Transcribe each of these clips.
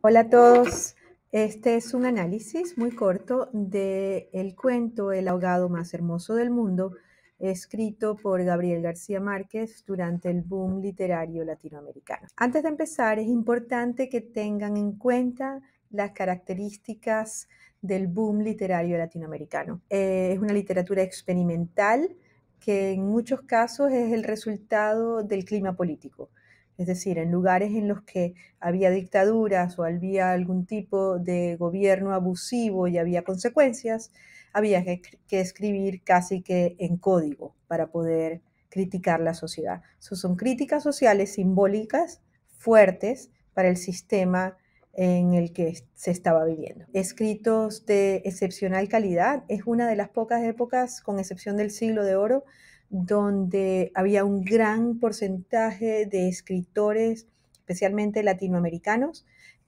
Hola a todos. Este es un análisis muy corto del el cuento El ahogado más hermoso del mundo, escrito por Gabriel García Márquez durante el boom literario latinoamericano. Antes de empezar, es importante que tengan en cuenta las características del boom literario latinoamericano. Eh, es una literatura experimental que en muchos casos es el resultado del clima político es decir, en lugares en los que había dictaduras o había algún tipo de gobierno abusivo y había consecuencias, había que, escribir casi que en código para poder criticar la sociedad. son críticas sociales simbólicas fuertes para el sistema en el que se estaba viviendo. Escritos de excepcional calidad, es una de las pocas épocas, con excepción del siglo de oro, donde había un gran porcentaje de escritores, especialmente latinoamericanos,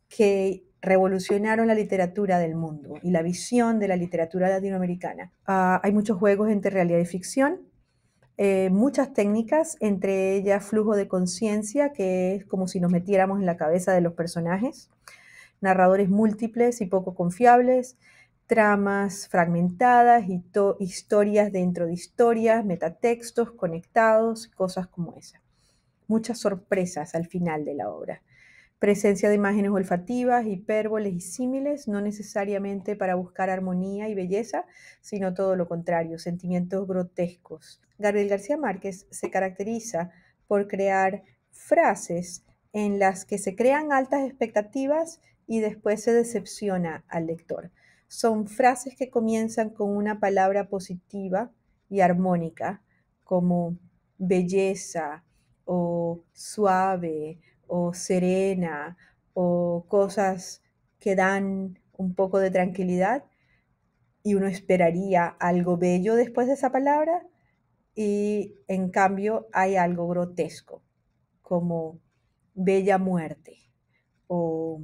que revolucionaron la literatura del mundo y la visión de la literatura latinoamericana. Ah, hay muchos juegos entre realidad y ficción, eh, muchas técnicas, entre ellas flujo de conciencia, que es como si nos metiéramos en la cabeza de los personajes, narradores múltiples y poco confiables, tramas fragmentadas, y historias dentro de historias, metatextos conectados, cosas como esa. Muchas sorpresas al final de la obra. Presencia de imágenes olfativas, hipérboles y símiles, no necesariamente para buscar armonía y belleza, sino todo lo contrario, sentimientos grotescos. Gabriel García Márquez se caracteriza por crear frases en las que se crean altas expectativas y después se decepciona al lector son frases que comienzan con una palabra positiva y armónica, como belleza o suave o serena o cosas que dan un poco de tranquilidad y uno esperaría algo bello después de esa palabra y en cambio hay algo grotesco como bella muerte o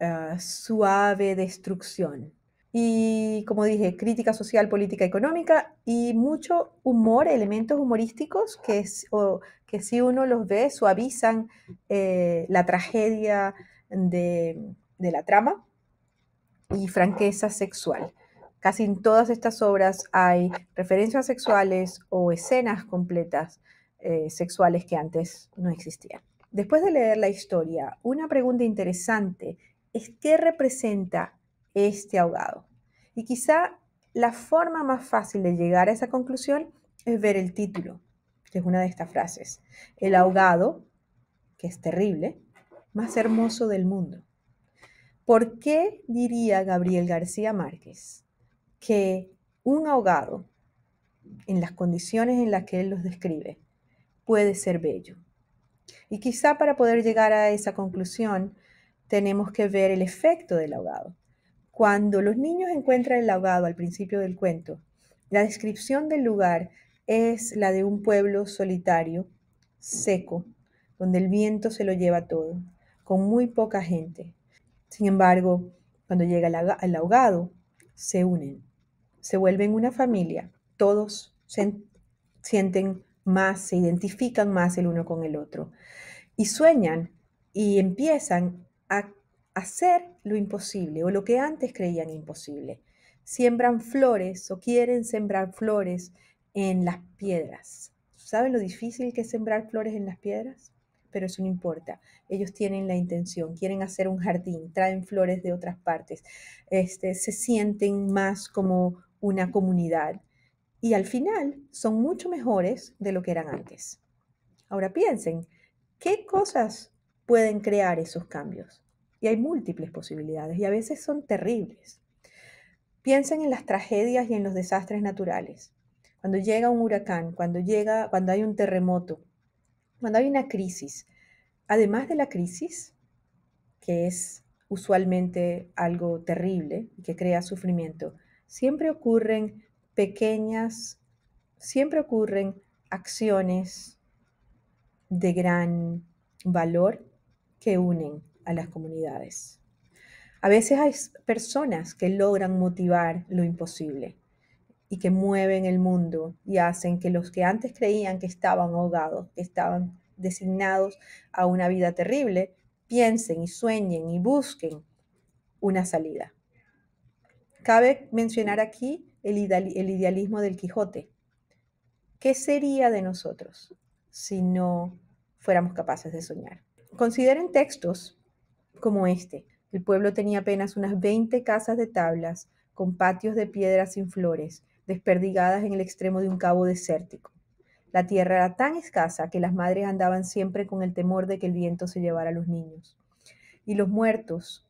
ah, suave destrucción. Y como dije, crítica social, política, económica y mucho humor, elementos humorísticos que, que si uno los ve suavizan eh, la tragedia de, la trama y franqueza sexual. Casi en todas estas obras hay referencias sexuales o escenas completas eh, sexuales que antes no existían. Después de leer la historia, una pregunta interesante es qué representa este ahogado. Y quizá la forma más fácil de llegar a esa conclusión es ver el título, que es una de estas frases. El ahogado, que es terrible, más hermoso del mundo. ¿Por qué diría Gabriel García Márquez que un ahogado, en las condiciones en las que él los describe, puede ser bello? Y quizá para poder llegar a esa conclusión tenemos que ver el efecto del ahogado. Cuando los niños encuentran el ahogado al principio del cuento, la descripción del lugar es la de un pueblo solitario, seco, donde el viento se lo lleva todo, con muy poca gente. Sin embargo, cuando llega el ahogado, se unen, se vuelven una familia, todos se sienten más, se identifican más el uno con el otro y sueñan y empiezan a hacer lo imposible o lo que antes creían imposible. Siembran flores o quieren sembrar flores en las piedras. ¿Saben lo difícil que es sembrar flores en las piedras? Pero eso no importa. Ellos tienen la intención, quieren hacer un jardín, traen flores de otras partes, este, se sienten más como una comunidad y al final son mucho mejores de lo que eran antes. Ahora piensen, ¿qué cosas pueden crear esos cambios? Y hay múltiples posibilidades y a veces son terribles. Piensen en las tragedias y en los desastres naturales. Cuando llega un huracán, cuando llega, cuando hay un terremoto, cuando hay una crisis. Además de la crisis, que es usualmente algo terrible y que crea sufrimiento, siempre ocurren pequeñas, siempre ocurren acciones de gran valor que unen a las comunidades. A veces hay personas que logran motivar lo imposible y que mueven el mundo y hacen que los que antes creían que estaban ahogados, que estaban designados a una vida terrible, piensen y sueñen y busquen una salida. Cabe mencionar aquí el, idealismo del Quijote. ¿Qué sería de nosotros si no fuéramos capaces de soñar? Consideren textos como este. El pueblo tenía apenas unas 20 casas de tablas, con patios de piedra sin flores, desperdigadas en el extremo de un cabo desértico. La tierra era tan escasa que las madres andaban siempre con el temor de que el viento se llevara a los niños. Y los muertos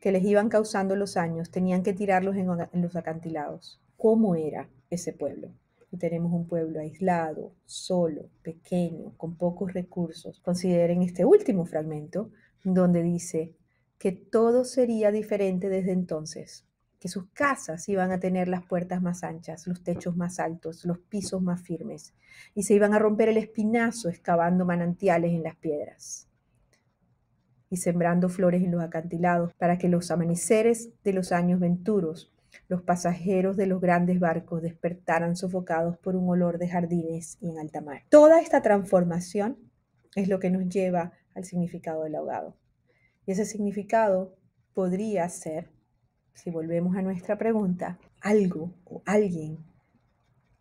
que les iban causando los años tenían que tirarlos en los acantilados. ¿Cómo era ese pueblo? y tenemos un pueblo aislado, solo, pequeño, con pocos recursos, consideren este último fragmento donde dice que todo sería diferente desde entonces, que sus casas iban a tener las puertas más anchas, los techos más altos, los pisos más firmes, y se iban a romper el espinazo excavando manantiales en las piedras y sembrando flores en los acantilados para que los amaneceres de los años venturos los pasajeros de los grandes barcos despertaran sofocados por un olor de jardines y en alta mar. Toda esta transformación es lo que nos lleva al significado del ahogado. Y ese significado podría ser, si volvemos a nuestra pregunta, algo o alguien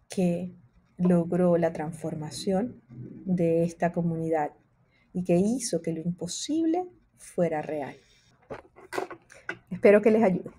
que logró la transformación de esta comunidad y que hizo que lo imposible fuera real. Espero que les ayude.